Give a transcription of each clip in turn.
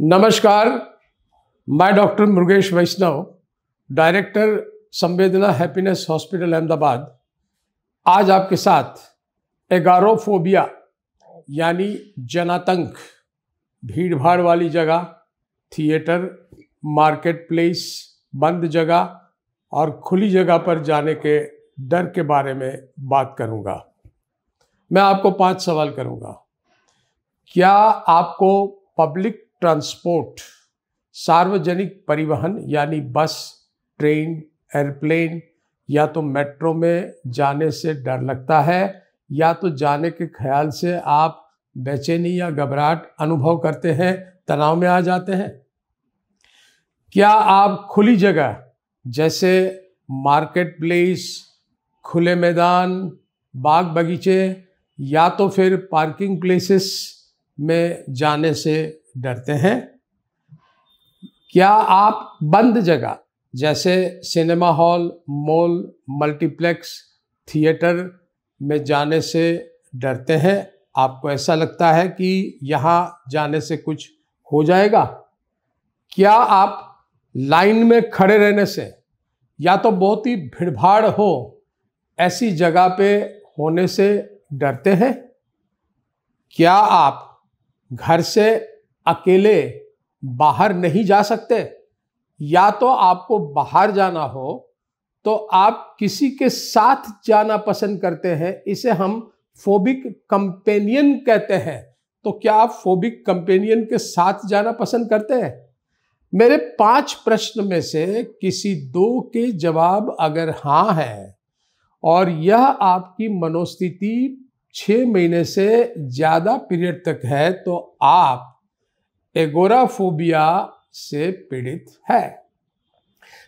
नमस्कार मैं doctor Murgesh Vaishnav director Samvedna happiness hospital Ahmedabad आज आपके साथ एगारोफोबिया यानी जनातंक भीड़ भाड़ वाली जगह थिएटर मार्केट प्लेस बंद जगह और खुली जगह पर जाने के डर के बारे में बात करूंगा मैं आपको पांच सवाल करूंगा क्या आपको पब्लिक ट्रांसपोर्ट सार्वजनिक परिवहन यानी बस ट्रेन एयरप्लेन या तो मेट्रो में जाने से डर लगता है या तो जाने के ख्याल से आप बेचैनी या घबराहट अनुभव करते हैं तनाव में आ जाते हैं क्या आप खुली जगह जैसे मार्केट प्लेस खुले मैदान बाग बगीचे या तो फिर पार्किंग प्लेसेस में जाने से डरते हैं क्या आप बंद जगह जैसे cinema hall mall multiplex theatre में जाने से डरते हैं आपको ऐसा लगता है कि यहाँ जाने से कुछ हो जाएगा क्या आप लाइन में खड़े रहने से या तो बहुत ही भीड़भाड़ हो ऐसी जगह पे होने से डरते हैं क्या आप घर से अकेले बाहर नहीं जा सकते या तो आपको बाहर जाना हो तो आप किसी के साथ जाना पसंद करते हैं इसे हम फोबिक कंपेनियन कहते हैं तो क्या आप फोबिक कंपेनियन के साथ जाना पसंद करते हैं मेरे पांच प्रश्न में से किसी दो के जवाब अगर हाँ है और यह आपकी मनोस्थिति छः महीने से ज़्यादा पीरियड तक है तो आप एगोराफोबिया से पीड़ित है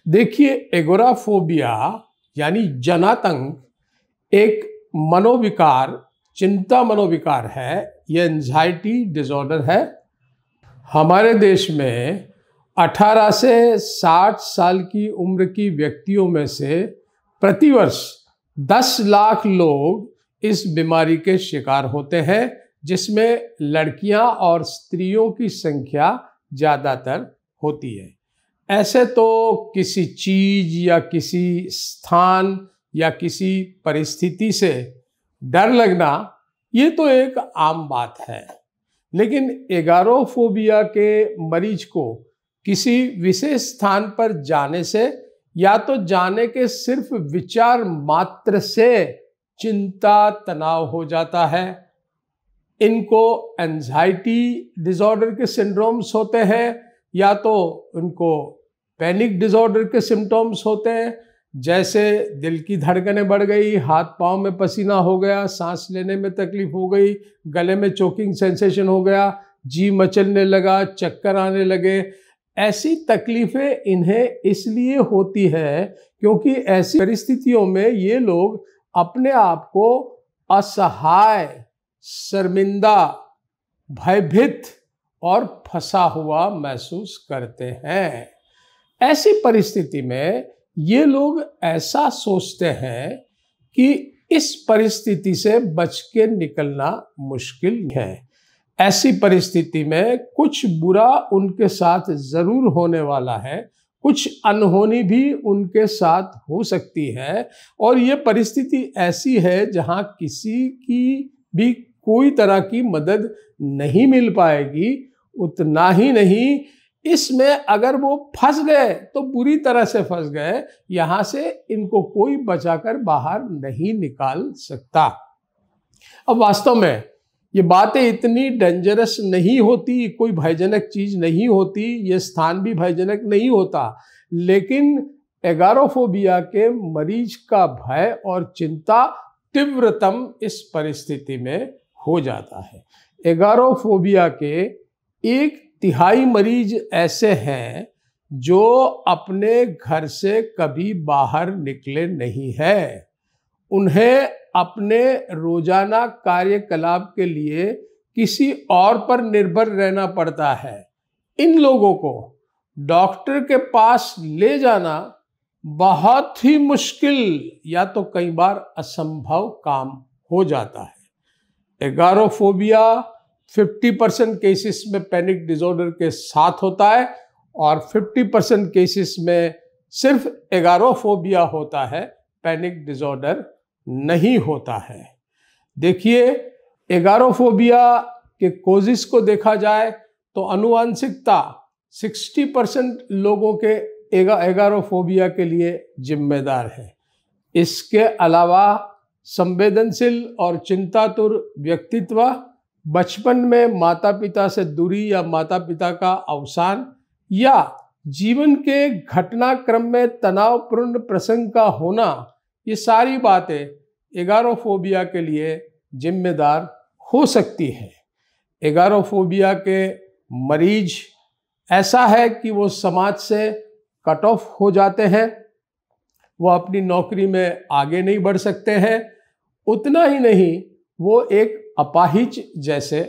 देखिए एगोराफोबिया यानी जनातंक एक मनोविकार चिंता मनोविकार है यह एंजाइटी डिसऑर्डर है हमारे देश में 18 से 60 साल की उम्र की व्यक्तियों में से प्रतिवर्ष 10 लाख लोग इस बीमारी के शिकार होते हैं जिसमें लड़कियां और स्त्रियों की संख्या ज़्यादातर होती है ऐसे तो किसी चीज़ या किसी स्थान या किसी परिस्थिति से डर लगना ये तो एक आम बात है लेकिन एगारोफोबिया के मरीज को किसी विशेष स्थान पर जाने से या तो जाने के सिर्फ विचार मात्र से चिंता तनाव हो जाता है इनको एनजाइटी डिज़ॉर्डर के सिंड्रोम्स होते हैं या तो उनको पैनिक डिज़ॉर्डर के सिम्टोम्स होते हैं जैसे दिल की धड़कनें बढ़ गई हाथ पाँव में पसीना हो गया सांस लेने में तकलीफ़ हो गई गले में चोकिंग सेंसेशन हो गया जी मचलने लगा चक्कर आने लगे ऐसी तकलीफ़ें इन्हें इसलिए होती है क्योंकि ऐसी परिस्थितियों में ये लोग अपने आप को असहाय शर्मिंदा भयभीत और फंसा हुआ महसूस करते हैं ऐसी परिस्थिति में ये लोग ऐसा सोचते हैं कि इस परिस्थिति से बच के निकलना मुश्किल है ऐसी परिस्थिति में कुछ बुरा उनके साथ ज़रूर होने वाला है कुछ अनहोनी भी उनके साथ हो सकती है और ये परिस्थिति ऐसी है जहाँ किसी की भी कोई तरह की मदद नहीं मिल पाएगी उतना ही नहीं इसमें अगर वो फंस गए तो बुरी तरह से फंस गए यहाँ से इनको कोई बचाकर बाहर नहीं निकाल सकता अब वास्तव में ये बातें इतनी डेंजरस नहीं होती कोई भयजनक चीज़ नहीं होती ये स्थान भी भयजनक नहीं होता लेकिन एगारोफोबिया के मरीज का भय और चिंता तीव्रतम इस परिस्थिति में हो जाता है एगारोफोबिया के एक तिहाई मरीज ऐसे हैं जो अपने घर से कभी बाहर निकले नहीं है उन्हें अपने रोजाना कार्यकलाप के लिए किसी और पर निर्भर रहना पड़ता है इन लोगों को डॉक्टर के पास ले जाना बहुत ही मुश्किल या तो कई बार असंभव काम हो जाता है एगारोफोबिया 50 परसेंट केसेस में पैनिक डिसऑर्डर के साथ होता है और 50 परसेंट केसेस में सिर्फ एगारोफोबिया होता है पैनिक डिसऑर्डर नहीं होता है देखिए एगारोफोबिया के कोजिस को देखा जाए तो अनुवांशिकता 60 परसेंट लोगों के एगारोफोबिया के लिए जिम्मेदार है इसके अलावा संवेदनशील और चिंतातुर व्यक्तित्व बचपन में माता पिता से दूरी या माता पिता का अवसान या जीवन के घटनाक्रम में तनावपूर्ण प्रसंग का होना ये सारी बातें एगारोफोबिया के लिए जिम्मेदार हो सकती है एगारोफोबिया के मरीज ऐसा है कि वो समाज से कट ऑफ हो जाते हैं वो अपनी नौकरी में आगे नहीं बढ़ सकते हैं उतना ही नहीं वो एक अपाहिज जैसे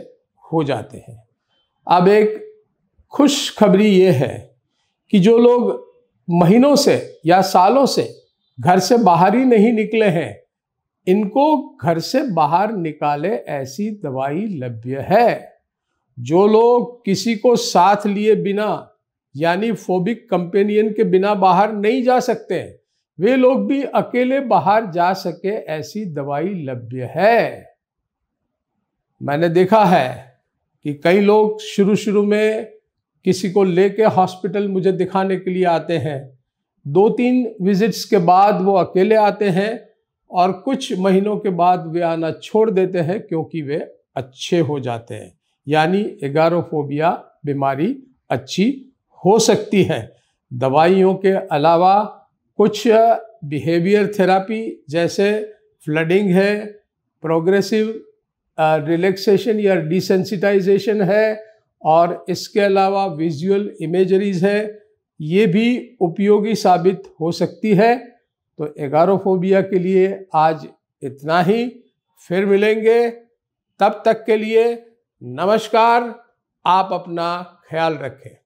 हो जाते हैं अब एक खुश खबरी ये है कि जो लोग महीनों से या सालों से घर से बाहर ही नहीं निकले हैं इनको घर से बाहर निकाले ऐसी दवाई लभ्य है जो लोग किसी को साथ लिए बिना यानी फोबिक कंपेनियन के बिना बाहर नहीं जा सकते हैं वे लोग भी अकेले बाहर जा सके ऐसी दवाई लभ्य है मैंने देखा है कि कई लोग शुरू शुरू में किसी को लेके हॉस्पिटल मुझे दिखाने के लिए आते हैं दो तीन विजिट्स के बाद वो अकेले आते हैं और कुछ महीनों के बाद वे आना छोड़ देते हैं क्योंकि वे अच्छे हो जाते हैं यानी एगारोफोबिया बीमारी अच्छी हो सकती है दवाइयों के अलावा कुछ बिहेवियर थेरापी जैसे फ्लडिंग है प्रोग्रेसिव रिलैक्सेशन या डिसेंसिटाइजेशन है और इसके अलावा विजुअल इमेजरीज है ये भी उपयोगी साबित हो सकती है तो एगारोफोबिया के लिए आज इतना ही फिर मिलेंगे तब तक के लिए नमस्कार आप अपना ख्याल रखें